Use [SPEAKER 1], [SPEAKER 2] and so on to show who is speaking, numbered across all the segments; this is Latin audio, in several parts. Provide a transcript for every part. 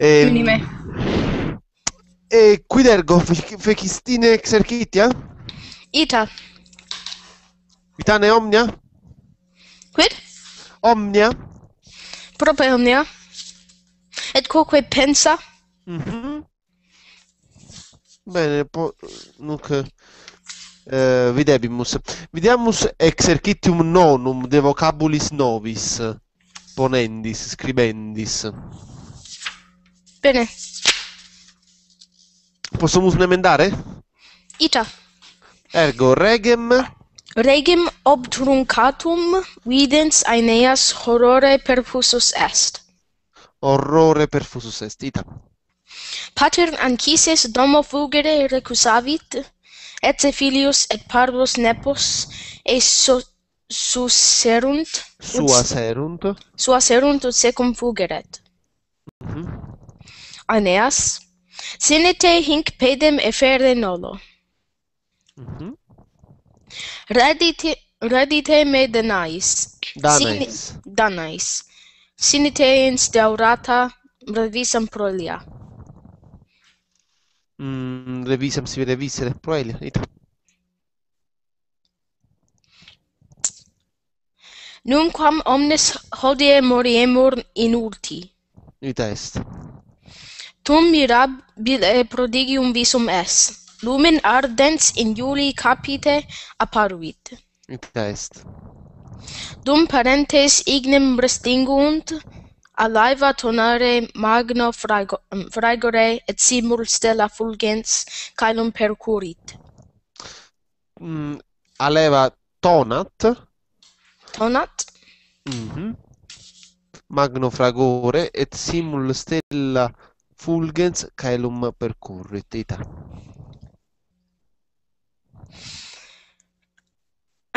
[SPEAKER 1] E, ehm, Unime. E qui dergo fechistine exercitia? Ita. Itane omnia? Quid? Omnia. Proprio omnia.
[SPEAKER 2] Et quoque pensa? Mm-hmm.
[SPEAKER 1] Bene, po- dunque... Uh, videbimus. Videmus exercitium nonum de vocabulis novis ponendis, scribendis. Bene. Possumus nemendare? Ita. Ergo, regem...
[SPEAKER 2] Regem ob truncatum, videns aeneas horrore perfusus est.
[SPEAKER 1] Horrore perfusus est, ita.
[SPEAKER 2] Pater anchises domo fugere recusavit, et se filius et parvus nepos, e sus serunt... Sua serunt... Sua seruntus secum fugeret. Mhm. Aeneas, sinete hinc pedem efere nolo. Mhm. Mm -hmm. Redite, redite me denais. Danais. Sin, danais. Sinite instaurata revisam prolia.
[SPEAKER 1] Mhm, revisam sive revisere prolia. Ita.
[SPEAKER 2] Nunquam omnes hodie moriemur in ulti. Ita est tum mirabile prodigium visum es lumen ardens in iuli capite apparuit ita est dum parentes ignem restinguunt alaeva tonare magno fragore et simul stella fulgens caelum
[SPEAKER 1] percurit mm, aleva tonat tonat mm -hmm. magno fragore et simul stella fulgens caelum percurrit ita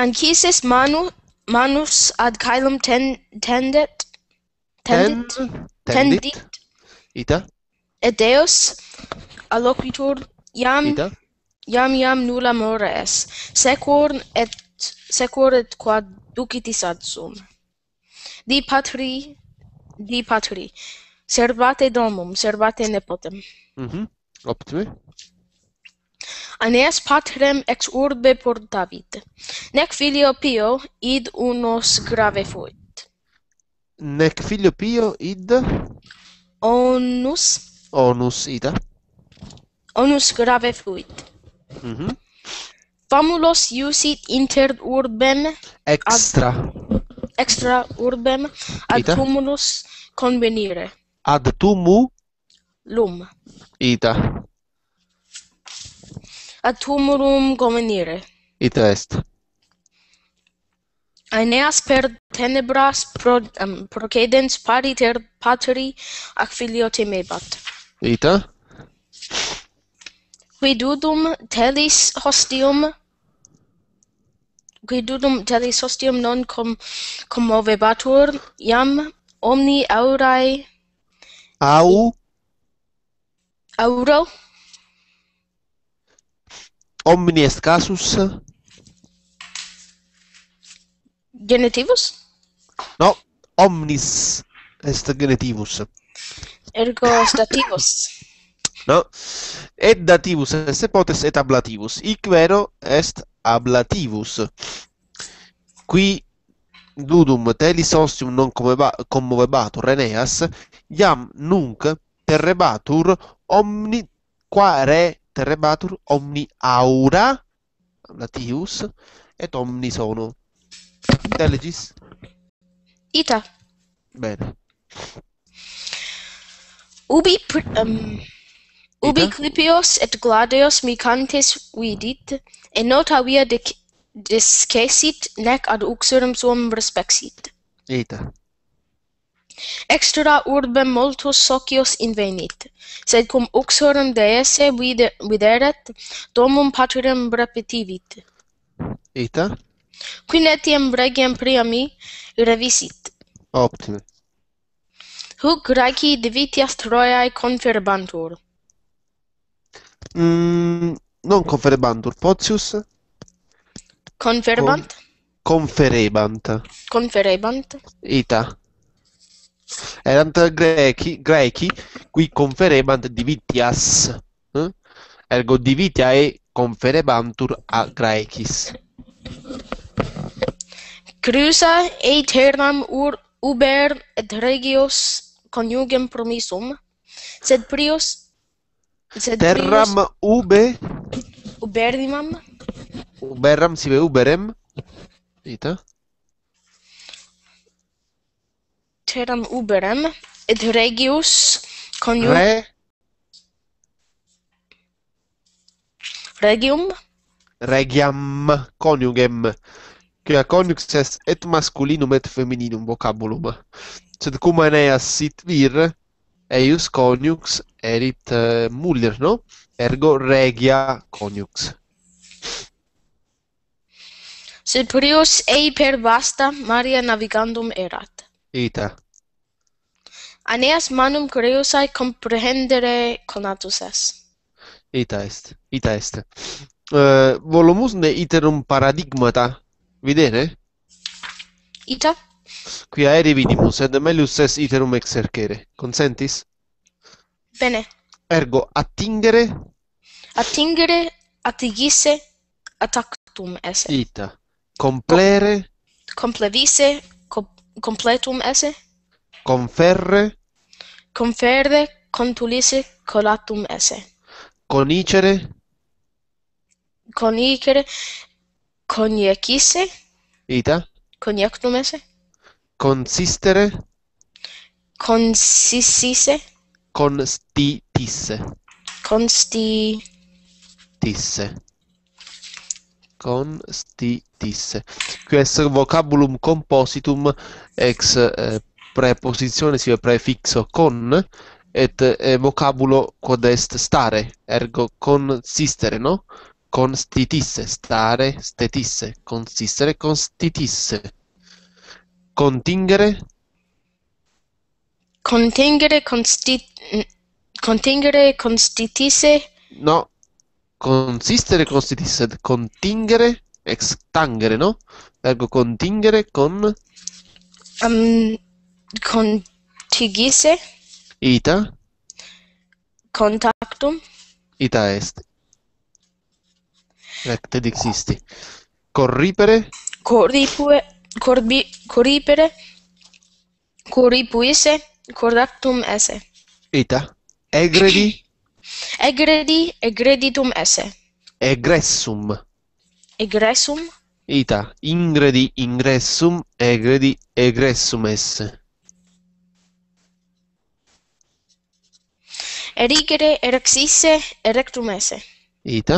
[SPEAKER 2] An manu manus ad caelum ten, tendet tendit ten, ten ita et deus aloquitur iam ita iam iam nulla mores secor et secor et quad ducitis ad sum di patri di patri servate domum, servate nepotem.
[SPEAKER 1] Mhm. Mm Optime.
[SPEAKER 2] Aeneas patrem ex urbe portavit. Nec filio pio id unos grave fuit.
[SPEAKER 1] Nec filio pio id
[SPEAKER 2] onus
[SPEAKER 1] onus ida.
[SPEAKER 2] Onus grave fuit. Mhm. Mm Famulos iusit inter urbem extra ad, extra urbem ad Ita? tumulus convenire
[SPEAKER 1] ad tumu lum ita
[SPEAKER 2] ad tumurum convenire ita est Aeneas per tenebras pro, um, procedens pari ter pateri ac filio temebat. Ita. Quidudum telis hostium quidudum telis hostium non com commovebatur iam omni aurae au auro
[SPEAKER 1] omnes casus
[SPEAKER 2] genitivus
[SPEAKER 1] no omnis est genitivus
[SPEAKER 2] ergo stativus
[SPEAKER 1] no et dativus est potes et ablativus ic vero est ablativus qui dudum telisostium non commovebatur Reneas, iam nunc terrebatur omni qua re terrebatur omni aura latius et omni sono. Intelligis? Ita. Bene.
[SPEAKER 2] Ubi um, ubi clipios et gladios micantes vidit, e nota via de discesit nec ad uxorem suam respexit. Ita. Extra urbem multos socios invenit. Sed cum uxorem deesse videret, domum patrem repetivit. Ita. Qui netiem regiem priami revisit. Optime. Huc raci divitias Troiae conferbantur.
[SPEAKER 1] Mm, non conferbantur, potius,
[SPEAKER 2] Conferebant?
[SPEAKER 1] Conferebant.
[SPEAKER 2] Conferebant.
[SPEAKER 1] Ita. Erant grechi, grechi, qui conferebant divitias. Eh? Ergo divitiae conferebantur a grechis.
[SPEAKER 2] Crusa et hernam ur uber et regios coniugem promissum, sed prius... Sed terram prius, ube... Uberdimam.
[SPEAKER 1] Uberam si ve Uberem. Ita.
[SPEAKER 2] Teram Uberem et regius coniu... Re... regium
[SPEAKER 1] regiam coniugem quia coniux est et masculinum et femininum vocabulum sed cum aeneas sit vir eius coniux erit uh, eh, mulier no ergo regia coniux
[SPEAKER 2] sed prius ei per vasta maria navigandum erat. Ita. Aneas manum creusae comprehendere conatus es.
[SPEAKER 1] Ita est, ita est. Uh, volumus ne iterum paradigmata videre? Ita. Qui aere vidimus, ed melius es iterum exercere. Consentis? Bene. Ergo, attingere?
[SPEAKER 2] Attingere, attigisse, attactum es. Ita.
[SPEAKER 1] Ita complere
[SPEAKER 2] complevise completum esse
[SPEAKER 1] conferre
[SPEAKER 2] conferre contulisse colatum esse
[SPEAKER 1] conicere
[SPEAKER 2] conicere Coniecise. ita coniectum esse
[SPEAKER 1] consistere
[SPEAKER 2] consisisse
[SPEAKER 1] constitisse
[SPEAKER 2] constitisse,
[SPEAKER 1] constitisse. constitisse. Qui est vocabulum compositum ex eh, preposizione sia prefisso con et eh, vocabulo quod est stare, ergo consistere, no? Constitisse, stare, stetisse, consistere, constitisse. Contingere?
[SPEAKER 2] Contingere, consti... contingere, constitisse?
[SPEAKER 1] No, consistere consistis ad contingere ex tangere no ergo contingere con
[SPEAKER 2] um, contigisse ita contactum
[SPEAKER 1] ita est recte dixisti corripere
[SPEAKER 2] corripue corbi corripere corripuisse Corractum esse
[SPEAKER 1] ita egregi
[SPEAKER 2] Egredi, egreditum esse.
[SPEAKER 1] Egressum. Egressum? Ita, ingredi, ingressum, egredi, egressum esse.
[SPEAKER 2] Erigere, erexisse, erectum esse. Ita.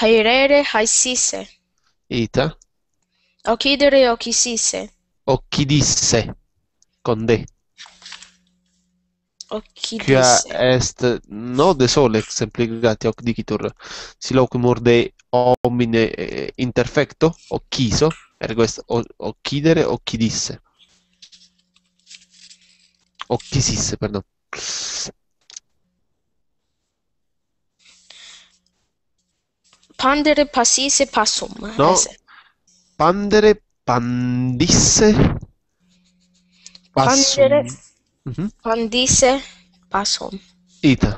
[SPEAKER 2] Haerere, haisisse. Ita. Occidere, occisisse.
[SPEAKER 1] Occidisse, con de.
[SPEAKER 2] Ochidice.
[SPEAKER 1] est no de node solex implicati ocdicitur silocumurde homine eh, interfecto occhiso ergo est occhidere occhidisse occhisisse perdono
[SPEAKER 2] pandere passisse passum no es.
[SPEAKER 1] pandere pandisse passum. pandere Mhm.
[SPEAKER 2] Wann diese Ita.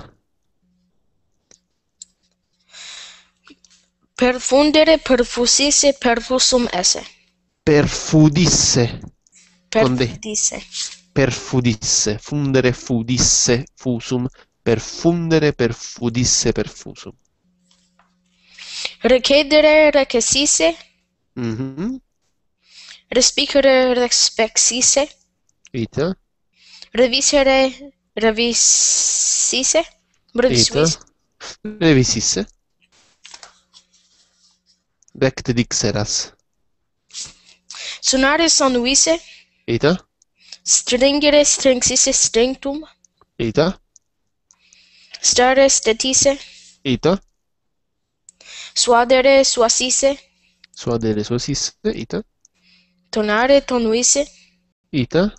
[SPEAKER 2] Perfundere, perfusisse, perfusum
[SPEAKER 1] esse. Perfudisse.
[SPEAKER 2] Con Perfudisse.
[SPEAKER 1] Perfudisse. Fundere, fudisse, fusum. Perfundere, perfudisse, perfusum.
[SPEAKER 2] Recedere, recessisse.
[SPEAKER 1] Mhm.
[SPEAKER 2] Respicere, respexisse. Ita. Revisere... Revisise? Revisise.
[SPEAKER 1] revisisse Vecte dixeras.
[SPEAKER 2] Sonare sonuise. Eta. Stringere stringis estentum. Eta. Stare stetise. Eta. Suadere suasise.
[SPEAKER 1] Suadere suasisse Eta.
[SPEAKER 2] Tonare tonuise. Eta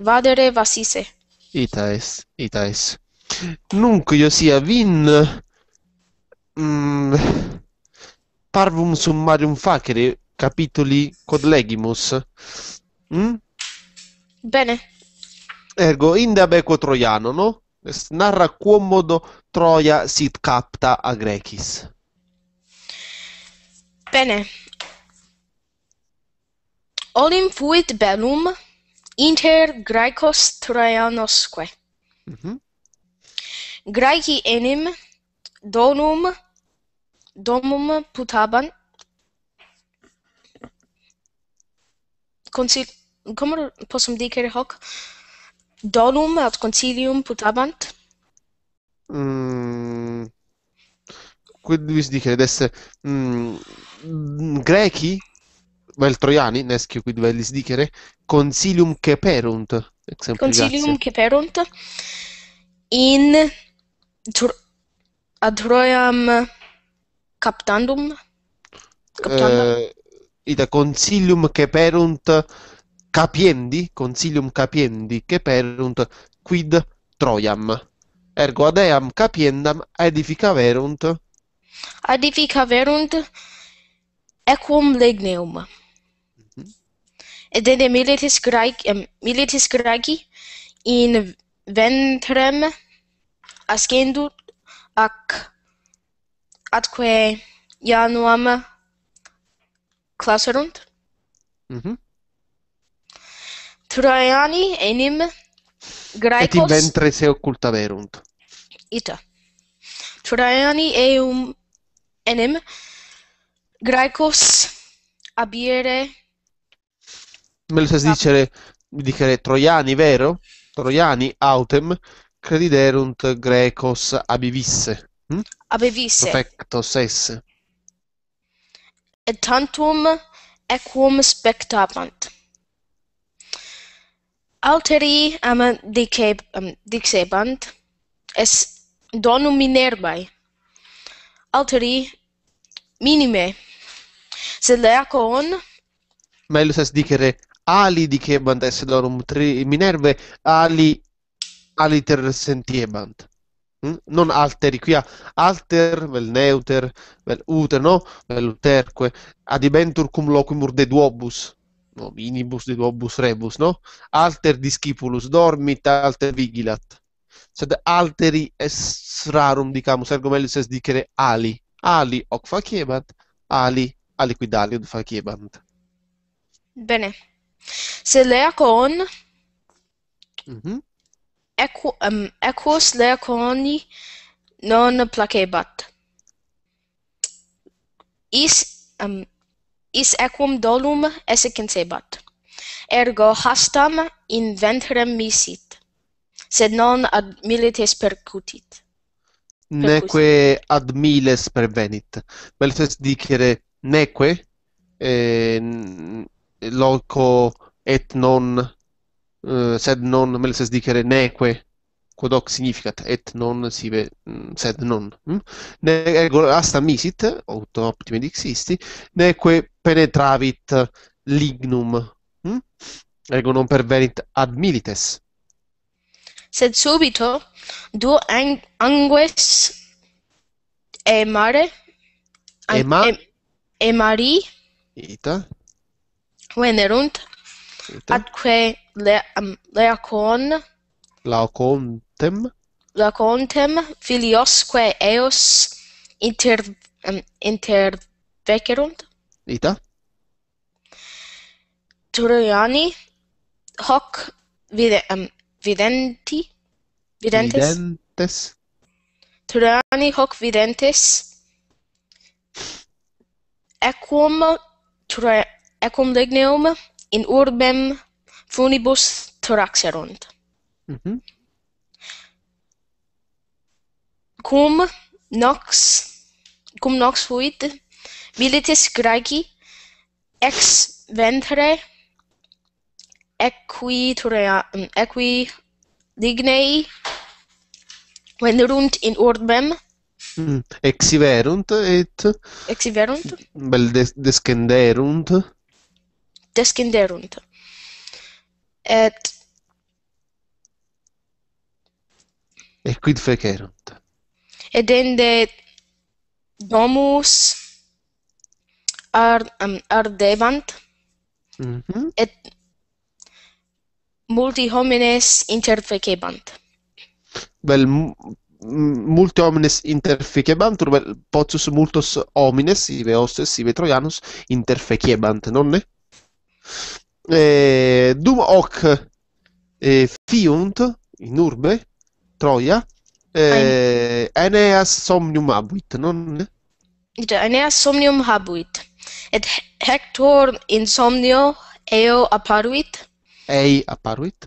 [SPEAKER 2] vadere vasise.
[SPEAKER 1] Ita es, ita es. Nunc io sia vin mm, parvum summarium facere capitoli quod legimus. Mm? Bene. Ergo, inda beco troiano, no? Est narra quomodo troia sit capta a grecis.
[SPEAKER 2] Bene. Olim fuit belum, inter graecos traianosque. Mm Graeci enim donum domum putaban consil come possum dicere hoc donum ad concilium putabant
[SPEAKER 1] mm. quid vis dicere desse mm vel Troiani, nesque quid velis dicere, consilium caperunt, exempli, grazie. Consilium
[SPEAKER 2] caperunt in adroiam Troiam captandum,
[SPEAKER 1] captandum. Eh, ida, consilium caperunt capiendi, consilium capiendi caperunt quid Troiam. Ergo ad eam capiendam edificaverunt
[SPEAKER 2] edificaverunt equum legneum et de militis graec um, militis graeci in ventrem ascendut ac atque Januam classerunt Mhm mm enim graecos in ventre
[SPEAKER 1] se occultaverunt
[SPEAKER 2] Ita Troiani eum enim graecos abiere
[SPEAKER 1] me lo sai dicere dicere troiani vero troiani autem crediderunt grecos abivisse hm?
[SPEAKER 2] abivisse
[SPEAKER 1] perfecto sesse
[SPEAKER 2] et tantum equum spectabant alteri am dice um, dicebant es donum minervae. alteri minime sed leacon... on
[SPEAKER 1] melus est dicere ali dicebant esse dorum tri minerve ali aliter sentiebant hm? non alteri quia alter vel neuter vel uter no vel uterque adibentur cum mur de duobus no minibus de duobus rebus no alter discipulus dormit alter vigilat sed alteri est rarum dicamus ergo melius est dicere ali ali hoc faciebant ali aliquid aliud faciebant
[SPEAKER 2] bene Se con Mhm. Mm equ um, equus non placebat. Is um, is equum dolum esse concebat. Ergo hastam in ventrem misit, sed non ad milites percutit.
[SPEAKER 1] Percusit. Neque ad miles pervenit. Vel fes dicere neque eh, loco et non uh, sed non melses dicere neque quod hoc significat et non sive mm, sed non hm? ne ergo asta misit aut optime dixisti neque penetravit lignum hm? ergo non pervenit ad milites
[SPEAKER 2] sed subito duo ang angues e mare
[SPEAKER 1] e ma e, e mari ita
[SPEAKER 2] venerunt Ete? atque le um, leacon
[SPEAKER 1] laocontem
[SPEAKER 2] laocontem filiosque eos inter um, inter vecerunt ita turiani hoc vide um, videnti
[SPEAKER 1] videntes, videntes.
[SPEAKER 2] turiani hoc videntes equum tra ecum legneum in urbem funibus thoraxerunt. Mhm. Mm cum nox cum nox fuit militis graeci ex ventre equi torea mm, equi dignei venerunt in urbem
[SPEAKER 1] mm, exiverunt et exiverunt bel descenderunt
[SPEAKER 2] deskinderunt. Et
[SPEAKER 1] et quid fecerunt?
[SPEAKER 2] Et ende domus ar, um, ardevant
[SPEAKER 1] mm -hmm. et
[SPEAKER 2] multi homines interfecebant.
[SPEAKER 1] Vel, multi homines interfecebant, vel, potus multos homines, ive hostes, ive troianus, interfecebant, nonne? eh, dum hoc eh, fiunt in urbe Troia eh, Aeneas somnium habuit non
[SPEAKER 2] Ita, Aeneas somnium habuit et Hector in somnio eo apparuit
[SPEAKER 1] ei apparuit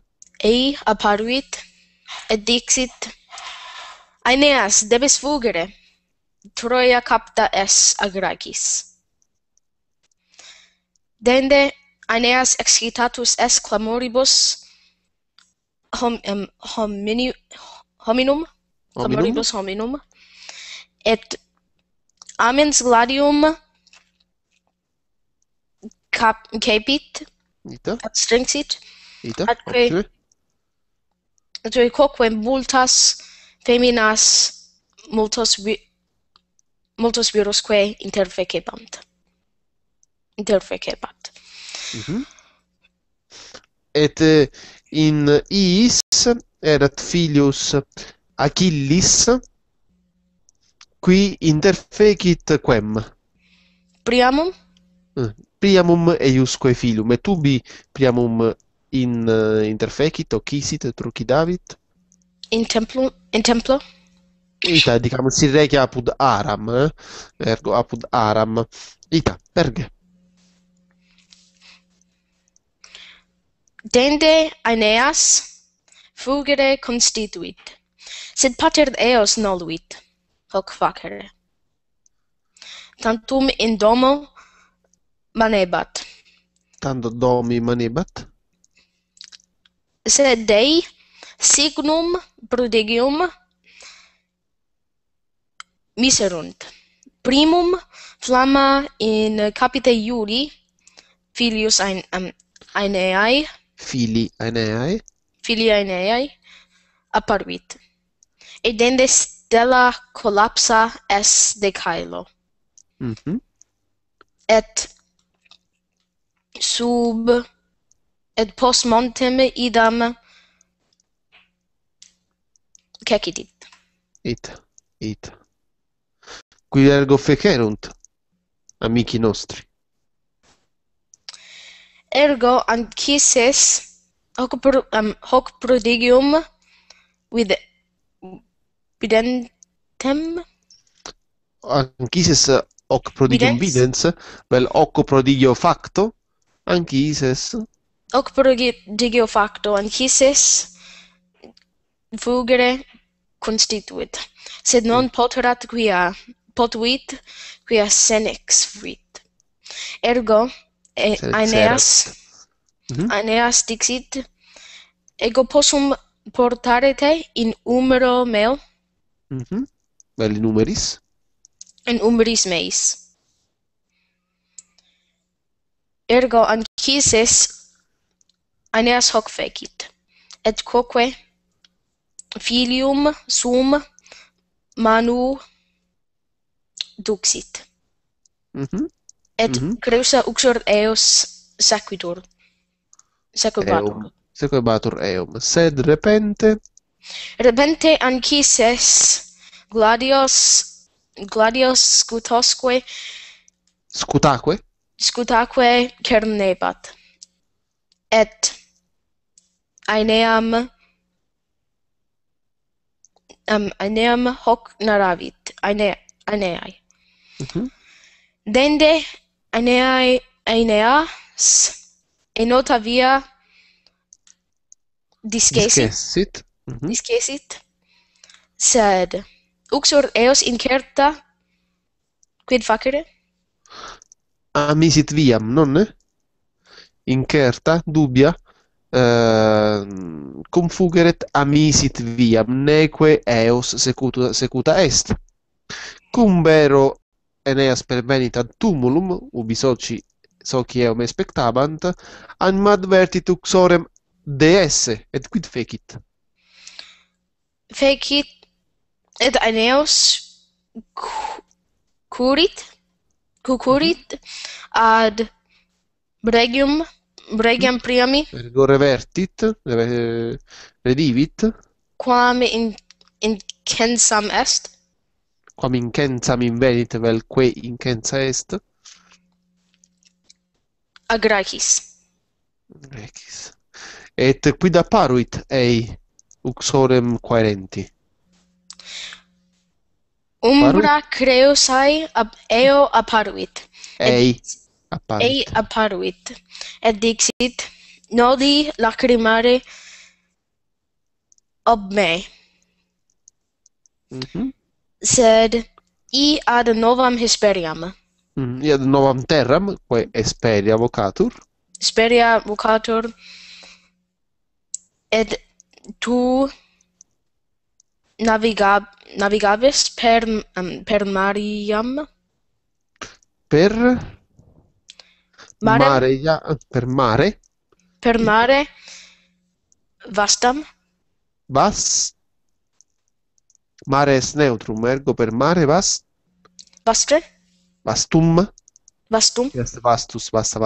[SPEAKER 2] ei apparuit et dixit Aeneas debes fugere Troia capta es agracis Dende Aeneas excitatus est clamoribus hom, homini, hominum, clamoribus hominum, et amens gladium cap, capit, Ita. et strengsit, Ita. atque, okay. atque quoque multas feminas multos vi, multos virusque interfecebant. Interfecebant. Interfecebant.
[SPEAKER 1] Mhm. Et eh, in iis erat filius Achillis qui interfecit quem? Priamum? Eh, priamum eiusque filium. Et tubi priamum in eh, interfecit o kisit truci David? In templo? In templo? Ita, dicamus, si regia apud Aram, eh? ergo apud Aram. Ita, perge?
[SPEAKER 2] dende Aeneas fugere constituit, sed pater eos noluit, hoc facere. Tantum in domo manebat.
[SPEAKER 1] Tanto domi manebat?
[SPEAKER 2] Sed dei signum prodigium miserunt. Primum flamma in capite Iuri filius Aeneae,
[SPEAKER 1] fili Aeneae.
[SPEAKER 2] Fili Aeneae apparuit. Ed ende stella collapsa est de Caelo. Mm -hmm. Et sub et post montem idam cecidit.
[SPEAKER 1] It, it. Quid ergo fecerunt, amici nostri?
[SPEAKER 2] ergo anchises hoc pro, um, hoc prodigium with videntem
[SPEAKER 1] anchises hoc prodigium videns vel hoc prodigio facto anchises
[SPEAKER 2] hoc prodigio facto anchises fugere constituit sed non mm. poterat quia potuit quia senex fuit ergo Eh, aeneas mhm. Aeneas dixit ego possum portare te in umero meo
[SPEAKER 1] Mhm mm vel numeris
[SPEAKER 2] in umeris meis Ergo anchises Aeneas hoc fecit et quoque filium sum manu duxit
[SPEAKER 1] Mhm mm et mm -hmm.
[SPEAKER 2] creusa uxor eos sequitur sequebatur
[SPEAKER 1] sequebatur eum sed repente
[SPEAKER 2] repente anquises gladios gladios scutosque scutaque scutaque cernebat et aeneam um, aeneam hoc naravit aene aeneae mm -hmm. dende Aeneae, Aeneas, enota via discesit.
[SPEAKER 1] Discesit. Mm -hmm.
[SPEAKER 2] discesit. Sed uxor eos incerta quid facere?
[SPEAKER 1] Amisit viam, nonne? Incerta, dubia, Uh, cum fugeret amisit viam neque eos secuta, secuta est cum vero Aeneas pervenit ad tumulum, ubi soci socii eum spectabant, animad vertit uxorem de esse, et quid fecit?
[SPEAKER 2] Fecit, et Aeneas curit, cucurit ad bregium, bregiam priami.
[SPEAKER 1] Ergo revertit, redivit.
[SPEAKER 2] Quam in, in censam est?
[SPEAKER 1] come in incensa mi venit vel que in incensa est?
[SPEAKER 2] A Graecis.
[SPEAKER 1] Graecis. Et quid apparuit ei uxorem quaerenti?
[SPEAKER 2] Umbra Apparuit? creosai ab eo apparuit. Ei apparuit. Ei apparuit. Et dixit, nodi lacrimare ob me. Mm -hmm. sed i ad novam hesperiam.
[SPEAKER 1] Mm, I ad novam terram, quae esperia vocatur.
[SPEAKER 2] Esperia vocatur. Et tu navigab navigabis per um, per mariam
[SPEAKER 1] per mare mare ja, per mare
[SPEAKER 2] per mare vastam
[SPEAKER 1] vast Mare est neutrum, ergo per mare vas? Vastre? Vastum? Vastum? Est vastus, vasta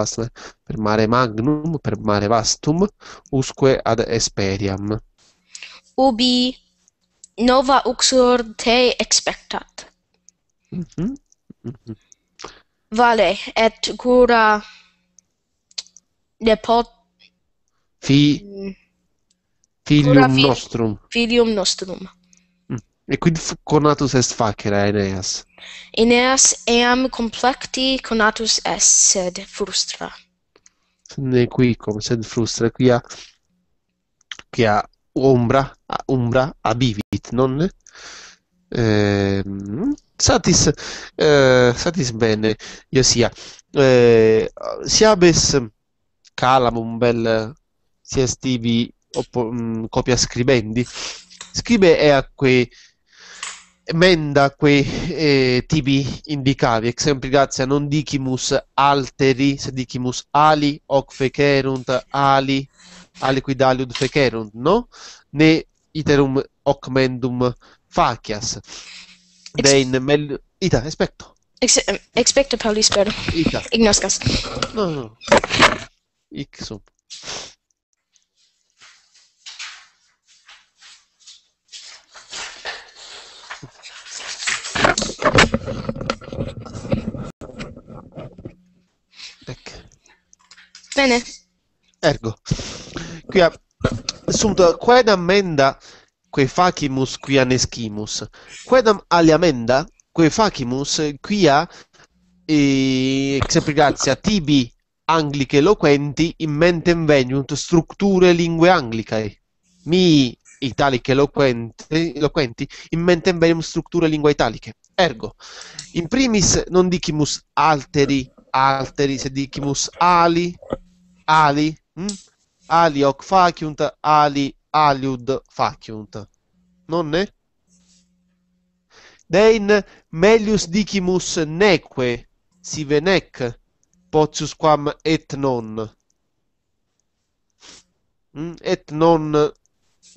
[SPEAKER 1] per mare magnum, per mare vastum, usque ad esperiam.
[SPEAKER 2] Ubi nova uxur te expectat.
[SPEAKER 1] Mm -hmm. Mm -hmm.
[SPEAKER 2] Vale, et cura de Fi... Mm.
[SPEAKER 1] Filium nostrum.
[SPEAKER 2] Filium nostrum.
[SPEAKER 1] E quindi conatus est facere, Aeneas?
[SPEAKER 2] Aeneas eam complecti conatus est, sed frustra.
[SPEAKER 1] Ne qui, come sed frustra, qui ha ombra, umbra abivit, non? Eh, satis, eh, satis bene, io sia. Eh, calam un bel si estivi op, um, mm, copia scribendi, scribe eaque Menda que eh, tibi indicavi, grazie a non dicimus alteri, se dicimus ali, hoc fecerunt, ali, aliquid aliud fecerunt, no? Ne iterum hoc mendum facias. Dein mel... Ita, aspetto.
[SPEAKER 2] Ex expecto Pauli spero. ignoscas.
[SPEAKER 1] No, No, no. Ixum. Ecco. Bene. Ergo, qui ha sunt quedam menda quae facimus quia nescimus. Quedam alia menda quae facimus quia e, sempre grazie a tibi angliche eloquenti in mentem veniunt strutture lingue anglicae. Mi italiche eloquenti, eloquenti in mentem veniunt strutture lingue italiche. Ergo, in primis non dicimus alteri, alteri, se dicimus ali, ali, mh? Hm? ali hoc faciunt, ali aliud faciunt. Nonne? Dein melius dicimus neque, sive nec, potius quam et non. Mm? Et non,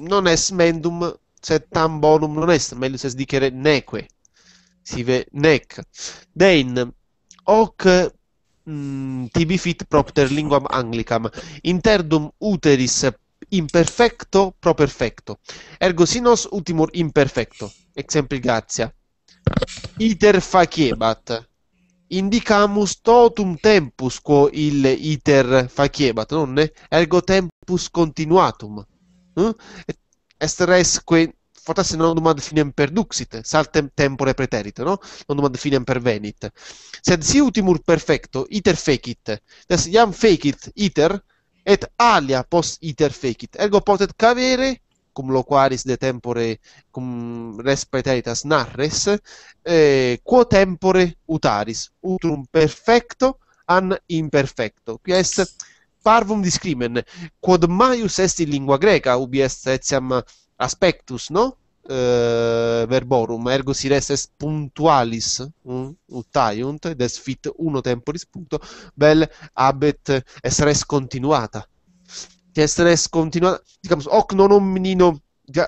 [SPEAKER 1] non es mendum, sed tam bonum non est, melius es dicere neque si sive nek. Dein, hoc mm, tibi fit propter linguam anglicam, interdum uteris imperfecto pro perfecto, ergo sinos ultimur imperfecto, grazia. Iter faciebat, indicamus totum tempus quo il iter faciebat, non ergo tempus continuatum. Eh? Est res que fortasse non finem per duxit, saltem tempore preterito, no? Non finem per venit. Sed si ultimur perfecto, iter fecit, des iam fecit iter, et alia post iter fecit. Ergo potet cavere, cum loquaris de tempore, cum res preteritas narres, eh, quo tempore utaris, utrum perfecto an imperfecto. Qui est parvum discrimen, quod maius est in lingua greca, ubi est etiam aspectus, no? Eh, verborum, ergo si res puntualis um, mm, utaiunt, ed es fit uno temporis punto, bel abet essere res continuata. Che es res diciamo, hoc non omnino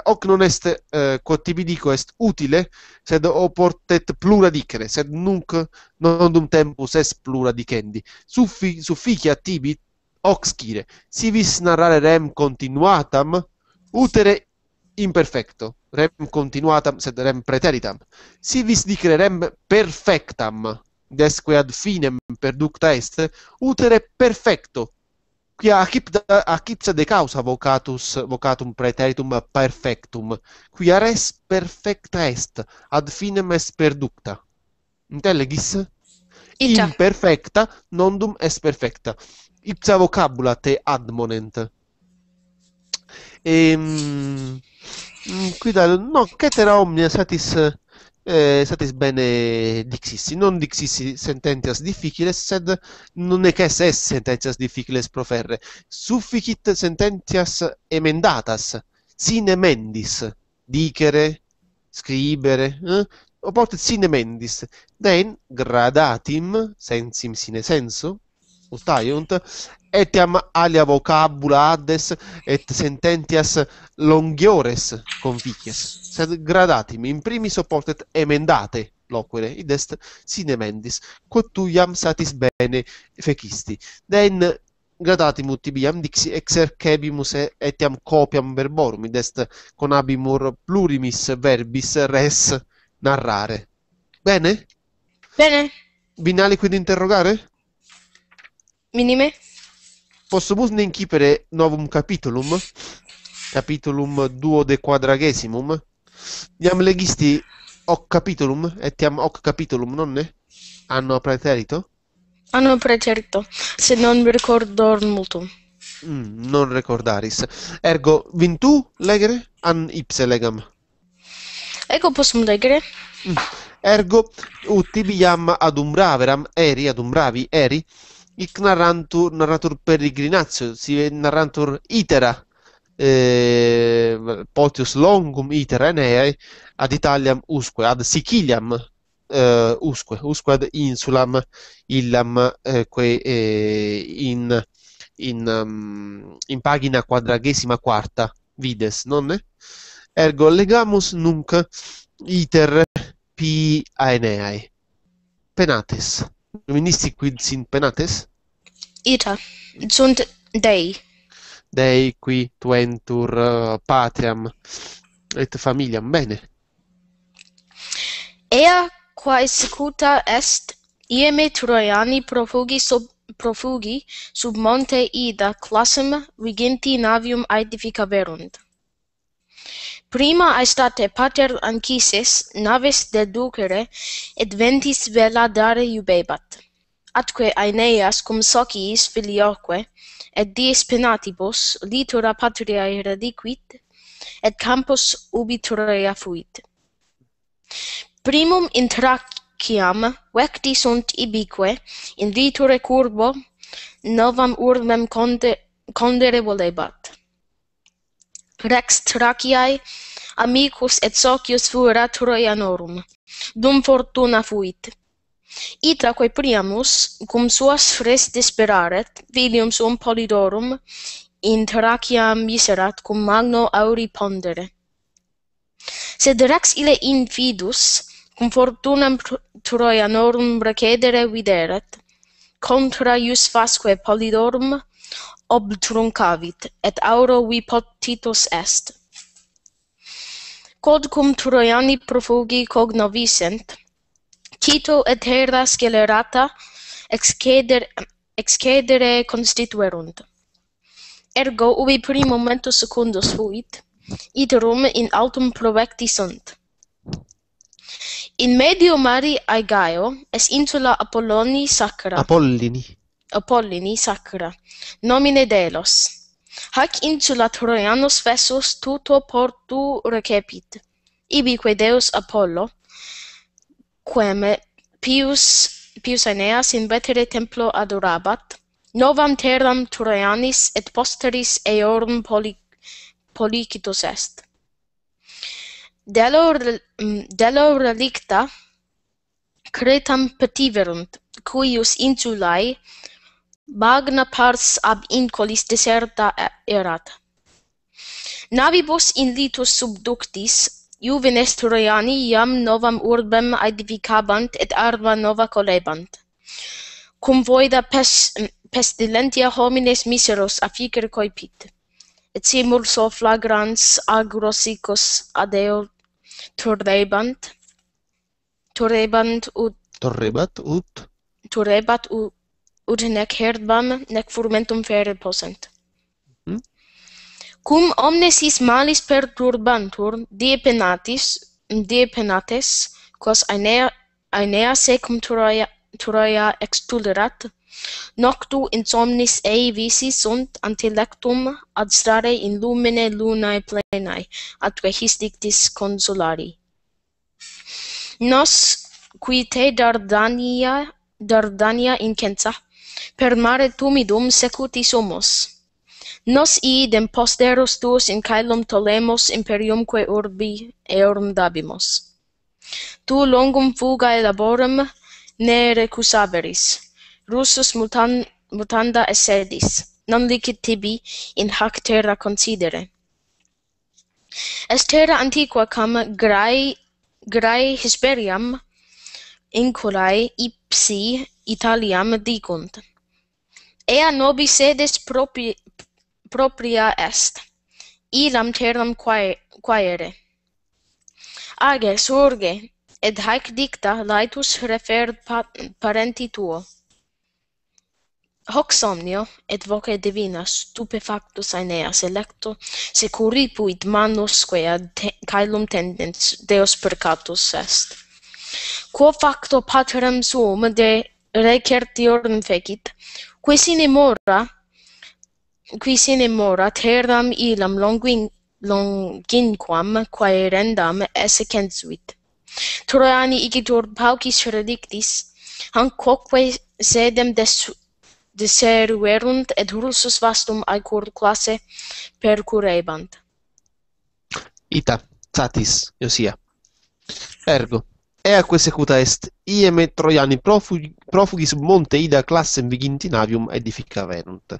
[SPEAKER 1] hoc non est eh, quotibidico est utile sed oportet plura dicere sed nunc nondum tempus est plura dicendi suffi sufficia tibi hoc scire si vis narrare rem continuatam utere imperfecto rem continuatam sed rem praeteritam si vis perfectam desque ad finem perducta est utere perfecto qui a a de causa vocatus vocatum praeteritum perfectum qui res perfecta est ad finem est perducta intellegis imperfecta nondum est perfecta ipsa vocabula te admonent ehm Guidare, mm, no, cetera omnia satis, eh, satis bene dixissi, non dixissi sententias difficiles, sed non è che es sententias difficiles proferre, sufficit sententias emendatas, sine mendis, dicere, scribere, eh? oppure sine mendis, den gradatim, sensim sine senso, utaiunt, etiam alia vocabula addes et sententias longiores conficies, sed gradatim in primis opportet emendate loquere, id est sine mendis, quod tu iam satis bene fecisti. Den gradatim utibiam dixi exercebimus etiam copiam verborum, id est conabimur plurimis verbis res narrare. Bene? Bene. Binali quindi interrogare? Minime? Possumus nencipere novum capitulum, capitulum duodequadragesimum, iam legisti hoc capitulum, etiam hoc capitulum, nonne? Anno preterito?
[SPEAKER 2] Anno preterito, se non ricordor multum.
[SPEAKER 1] Mm, non recordaris. Ergo, vintu legere an ipse legam. Ego
[SPEAKER 2] possum legere.
[SPEAKER 1] Mm. Ergo, utibi iam adumbraveram, eri, adumbravi, eri, ic narrantur narratur peregrinatio si narrantur itera eh, potius longum itera ad italiam usque ad siciliam eh, usque usque ad insulam illam eh, quae eh, in in um, in pagina quadragesima quarta vides non ne? ergo legamus nunc iter pi aeneae penates Ministi quid sint penates?
[SPEAKER 2] Ita. Sunt dei.
[SPEAKER 1] Dei qui tuentur uh, eh, patriam et familiam. Bene.
[SPEAKER 2] Ea qua executa est ieme Troiani profugi sub profugi sub monte Ida classem viginti navium aedificaverunt. Prima aestate pater ancises navis deducere et ventis vela dare iubebat. Atque Aeneas cum sociis filioque et dies penatibus litura patriae radiquit et campus ubi fuit. Primum in traciam vecti sunt ibique in litura curbo novam urmem conde, condere volebat rex Traciae, amicus et socius fuerat Troianorum dum fortuna fuit Itraque Priamus cum suas fres disperaret filium suum Polydorum in Thracia miserat cum magno auri pondere sed rex ile infidus cum fortunam Troianorum recedere videret contra ius fasque Polydorum obtruncavit, et auro vi potitus est. Quod cum Troiani profugi cognovisent, Cito et terra scelerata ex excedere constituerunt. Ergo ubi primum momentum secundus fuit, iterum in altum provecti sunt. In medio mari Aegaeo, es insula Apolloni sacra. Apollini. Apollini sacra nomine delos hac insula troianos fessus tuto portu recepit ibi deus apollo quem pius pius aeneas in vetere templo adorabat novam terram troianis et posteris eorum poli, policitus est delor mm, delor relicta cretam petiverunt cuius insulae magna pars ab in colis deserta erat. Navibus in litus subductis, juvenes Troiani iam novam urbem aedificabant et arva nova colebant. Cum voida pes, pestilentia homines miseros afficer coipit, et simul so flagrans agrosicos adeo turrebant, turrebant ut,
[SPEAKER 1] turrebat ut,
[SPEAKER 2] turrebat ut, ut nec herbam nec furmentum fere possent. Mhm. Cum omnes his malis perturbantur, die penatis, die penates, quas aenea, aenea secum turaia, turaia extulerat, noctu insomnis ei visi sunt antelectum ad stare in lumine lunae plenae, atque his dictis consolari. Nos qui te Dardania, Dardania incensa, per mare tumidum secuti sumus. Nos idem posteros tuus in caelum tolemos imperiumque urbi eorum dabimos. Tu longum fugae laborem ne recusaberis, russus mutan, mutanda esedis, non licit tibi in hac terra considere. Est terra antiqua cam grae, grae hisperiam, inculae ip, ipsi Italiam dicunt. Ea nobis sedes propri, propria est. Iram terram quaere. Age surge et haec dicta laetus refer parenti tuo. Hoc somnio et voce divina stupefactus Aeneas electo securipuit puit manus quae ad te, caelum tendens deus percatus est quo facto patrem suum de recertiorum fecit, qui sine mora, qui sine mora terram ilam longuin, longinquam quae rendam esse censuit. Troiani igitur paucis redictis, han quoque sedem desu, deseruerunt et russus vastum aecur classe percurebant.
[SPEAKER 1] Ita, satis, Iosia. Ergo. E a questa est IEM Troiani profughi, profughi sub monte Ida classem vigintinarium edificaverunt.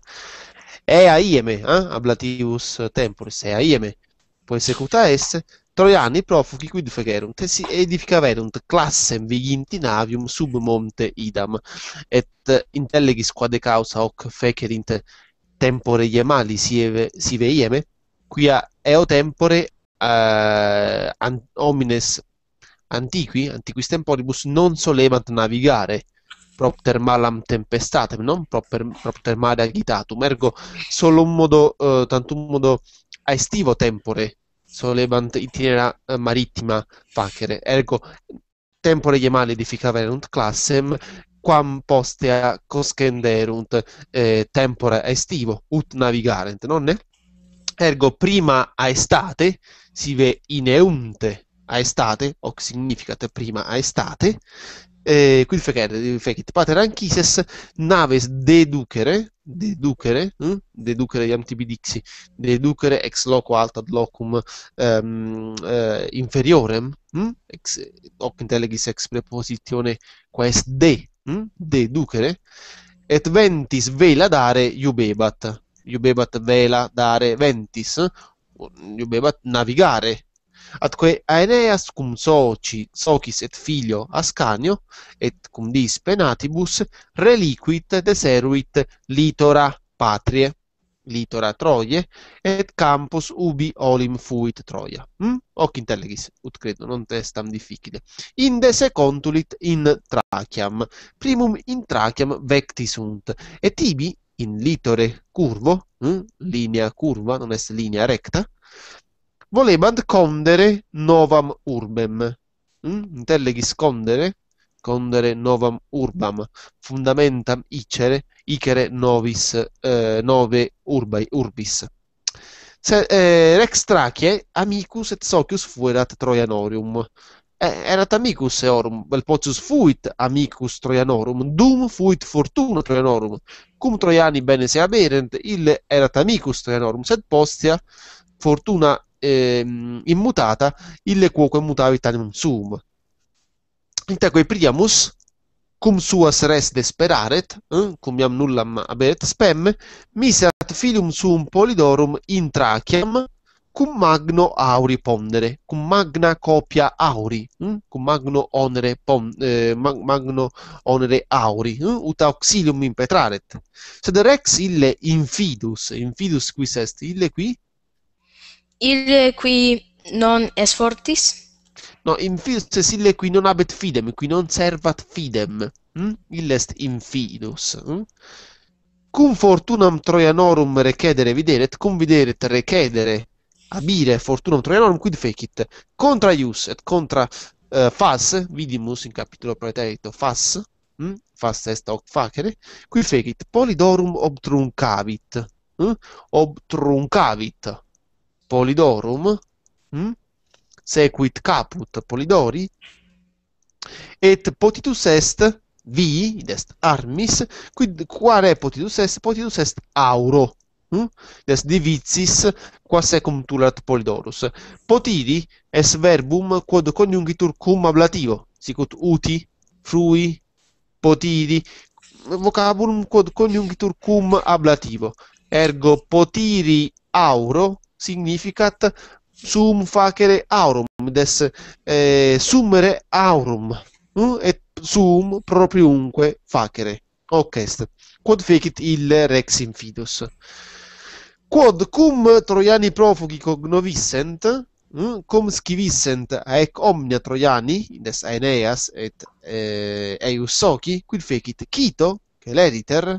[SPEAKER 1] a iem, eh? ablatius temporis, ea IEME, poi secuta est, Troiani profughi quid fegerunt, edificaverunt classem vigintinarium sub monte idam, et intellegis quade causa hoc fecerint tempore iemali sive, iem, ieme, quia eo tempore uh, an, homines antiqui, antiquis temporibus, non solevant navigare, propter malam tempestatem, non proper, propter mare agitatum, ergo solo un modo, eh, un modo estivo tempore solevant itinera eh, marittima facere, ergo tempore gemali edificaverunt classem, quam postea coscenderunt eh, tempora estivo, ut navigarent, non nonne? Ergo prima a estate si ve ineunte a estate, hoc significa prima a estate, eh, quid fecit, fecit pater anchises naves deducere, deducere, hm? deducere iam tibi dixi, deducere ex loco alt ad locum ehm, eh, inferiorem, hm? ex, hoc intellegis ex prepositione quaes de, hm? deducere, et ventis vela dare iubebat, iubebat vela dare ventis, iubebat navigare, atque Aeneas cum soci, socis et filio Ascanio, et cum dis penatibus, reliquit deseruit litora patrie, litora Troie, et campus ubi olim fuit Troia. Hm? Hoc intelligis, ut credo, non testam difficile. Inde se contulit in Traciam, primum in Traciam vecti sunt, et tibi in litore curvo, hm? linea curva, non est linea recta, voleva condere novam urbem. Mm? Intelle scondere? Condere novam urbam. Fundamentam icere, icere novis, eh, nove urbai, urbis. Se, eh, rex Trache, amicus et socius fuerat Troianorium. Eh, erat amicus eorum, vel potius fuit amicus Troianorum, dum fuit fortuna Troianorum. Cum Troiani bene se aberent, ille erat amicus Troianorum, sed postia fortuna ehm, immutata ille quoque mutavitanem sum. Intaque priamus, cum suas res desperaret, eh, cum iam nullam aberet spem, miserat filium sum polidorum in tracheam, cum magno auri pondere, cum magna copia auri, hm? cum magno onere, pon, eh, mag, magno onere auri, hm? ut auxilium impetraret. Sed rex ille infidus, infidus quis est, ille qui
[SPEAKER 2] il qui
[SPEAKER 1] non es fortis? No, infidus ille qui non habet fidem, qui non servat fidem. Mm? Ille est infidus. Mm? Hm? Cum fortunam Troianorum recedere videret, cum videret recedere abire fortunam Troianorum, quid fecit? Contra ius et contra uh, fas, vidimus in capitolo preterito fas, mm? fas est hoc facere, qui fecit Polidorum obtruncavit. Mm? Obtruncavit. Polidorum, mh? Hm? sequit caput Polidori, et potitus est vi, id est armis, quid quare potitus est? Potitus est auro, hm? id est divicis, qua secum tulat Polidorus. Potidi est verbum quod coniungitur cum ablativo, sicut uti, frui, potidi, vocabulum quod coniungitur cum ablativo. Ergo potiri auro significat sum facere aurum, des eh, summere aurum, mm? et sum propriunque facere. Ok, quod fecit il rex infidus. Quod cum troiani profughi cognovissent, mm? cum scivissent aec omnia troiani, des Aeneas et eh, Eius Soci, quid fecit Cito, che l'editer,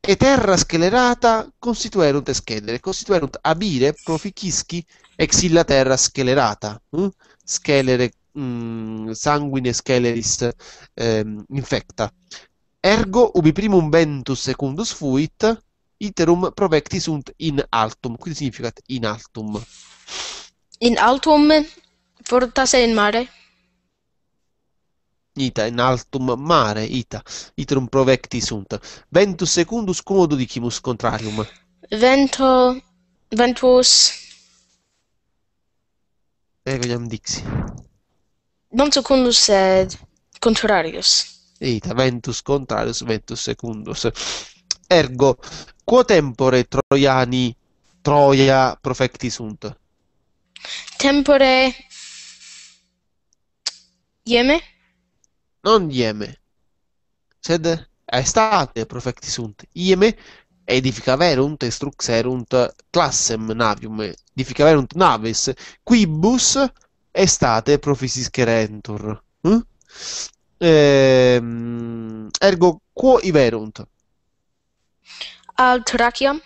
[SPEAKER 1] e terra scelerata constituerunt scelere, constituerunt abire proficisci ex illa terra scelerata, hm? scelere mm, sanguine sceleris eh, infecta. Ergo ubi primum ventus secundus fuit, iterum provecti sunt in altum, quid significat in altum?
[SPEAKER 2] In altum fortasse in mare.
[SPEAKER 1] ignita in altum mare ita, itrum provecti sunt. Ventus secundus dicimus contrarium.
[SPEAKER 2] Vento, ventus...
[SPEAKER 1] Ego eh, iam dixi.
[SPEAKER 2] Non secundus sed eh, contrarius.
[SPEAKER 1] Ita, ventus contrarius, ventus secundus. Ergo, quo tempore troiani Troia profecti sunt?
[SPEAKER 2] Tempore... Ieme?
[SPEAKER 1] non ieme, sed estate profecti sunt. Ieme edificaverunt struxerunt classem navium, edificaverunt naves, quibus estate profisiscerentur. Mm? Hm? Ehm, ergo quo iverunt?
[SPEAKER 2] Al eh, trachiam?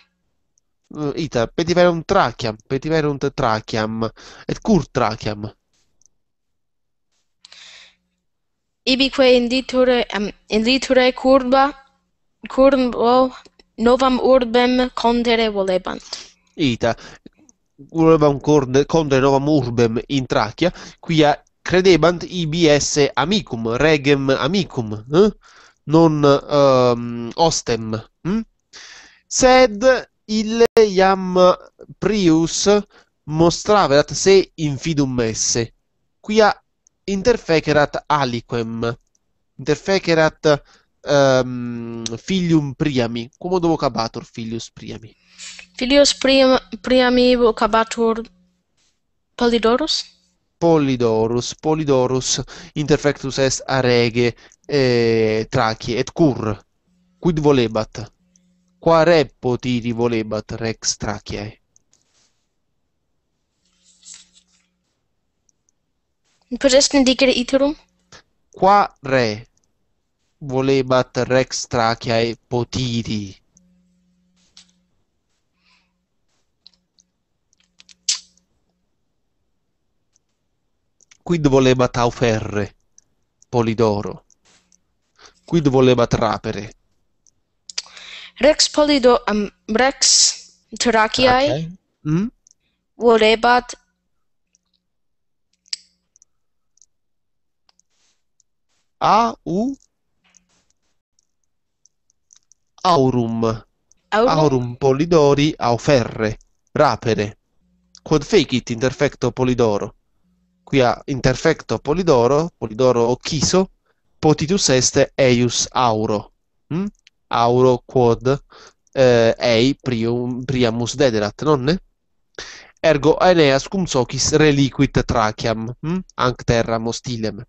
[SPEAKER 1] Ita, petiverunt trachiam, petiverunt trachiam, et cur trachiam.
[SPEAKER 2] ibique inditure um, inditure curva curvo novam urbem condere volebant
[SPEAKER 1] ita urbam corde condere novam urbem in Trachia quia credebant ibs amicum regem amicum eh? non um, ostem hm? sed ille iam prius mostrava se infidum esse quia interfecerat aliquem interfecerat um, filium priami como do vocabatur filius priami
[SPEAKER 2] filius priam, priami vocabatur
[SPEAKER 1] polidorus polidorus polidorus interfectus est rege e trachi et cur quid volebat quare potiri volebat rex trachiae
[SPEAKER 2] Cos'è indicare iterum?
[SPEAKER 1] Qua re volebat rex trachiae potiri. Quid volebat auferre, Polidoro. Quid volebat rapere.
[SPEAKER 2] Rex polidoro, um, Rex Trachiae okay. mm? volebat
[SPEAKER 1] a u aurum aurum, aurum polidori au ferre rapere quod fecit interfecto polidoro quia interfecto polidoro polidoro occiso potitus est eius auro hm? auro quod eh, ei prium priamus dederat nonne ergo aeneas cum socis reliquit traciam hm? ant terra hostilem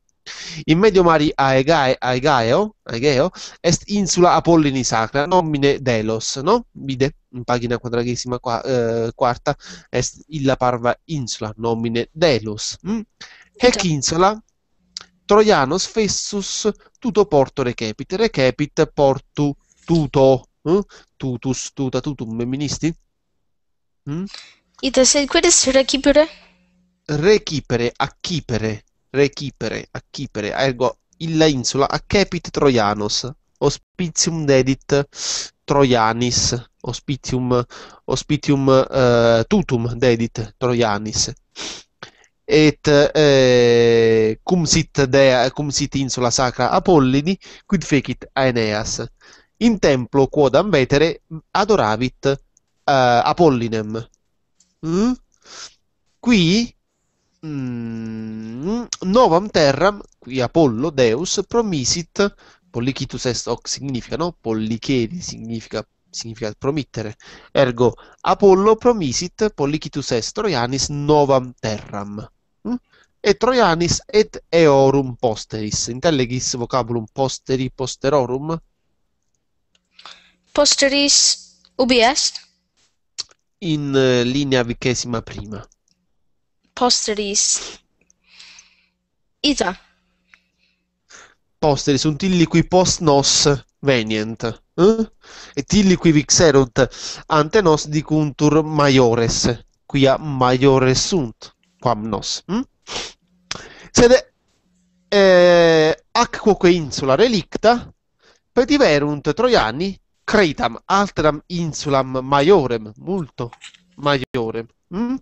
[SPEAKER 1] In medio mari Aegae, Aegeo, est insula Apollini sacra, nomine Delos, no? Vide in pagina quadragesima qua, eh, quarta, est illa parva insula, nomine Delos. Mm? Hec insula Troianos fessus tuto porto recepit, recepit portu tuto, mm? tutus, tuta, tutum, femministi? Mm? Hm?
[SPEAKER 2] Ita, sei quid est recipere?
[SPEAKER 1] Recipere, acchipere recipere accipere ergo illa insula a capit troianos hospitium dedit troianis hospitium hospitium uh, eh, tutum dedit troianis et eh, cum sit dea cum sit insula sacra apollidi quid fecit aeneas in templo quod vetere adoravit uh, apollinem mm? qui mm, novam terram qui Apollo Deus promisit Pollicitus est hoc significa no Pollicere significa significa promittere ergo Apollo promisit Pollicitus est Troianis novam terram hm? et Troianis et eorum posteris intelligis vocabulum posteri posterorum
[SPEAKER 2] posteris ubi est
[SPEAKER 1] in eh, linea vicesima prima
[SPEAKER 2] posteris Eh, Isa.
[SPEAKER 1] Posteri sunt illi qui post nos venient. Eh? Et illi qui vixerunt ante nos dicuntur maiores, quia maiores sunt quam nos. Hm? Sed eh, ac quoque insula relicta petiverunt troiani Cretam altram insulam maiorem, multo maiorem. Hm?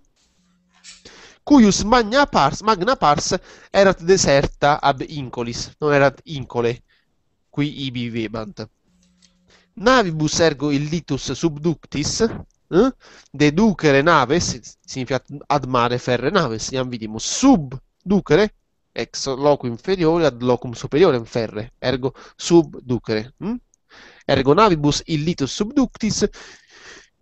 [SPEAKER 1] cuius magna pars, magna pars erat deserta ab incolis, non erat incole, qui ibi vivant. Navibus ergo illitus subductis, eh? deducere naves, significa ad mare ferre naves, iam vidimus, subducere, ex loco inferiore ad locum superiore in ferre, ergo subducere. Hm? Ergo navibus illitus subductis,